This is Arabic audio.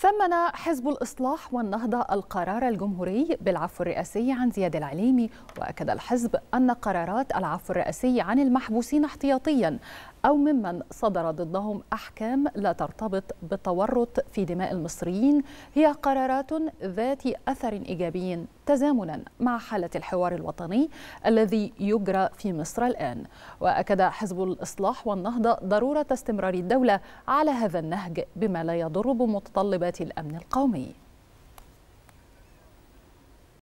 ثمن حزب الإصلاح والنهضة القرار الجمهوري بالعفو الرئاسي عن زياد العليمي وأكد الحزب أن قرارات العفو الرئاسي عن المحبوسين احتياطيا أو ممن صدر ضدهم أحكام لا ترتبط بالتورط في دماء المصريين هي قرارات ذات أثر إيجابي تزامنا مع حالة الحوار الوطني الذي يجرى في مصر الآن وأكد حزب الإصلاح والنهضة ضرورة استمرار الدولة على هذا النهج بما لا يضر بمتطلبات الأمن القومي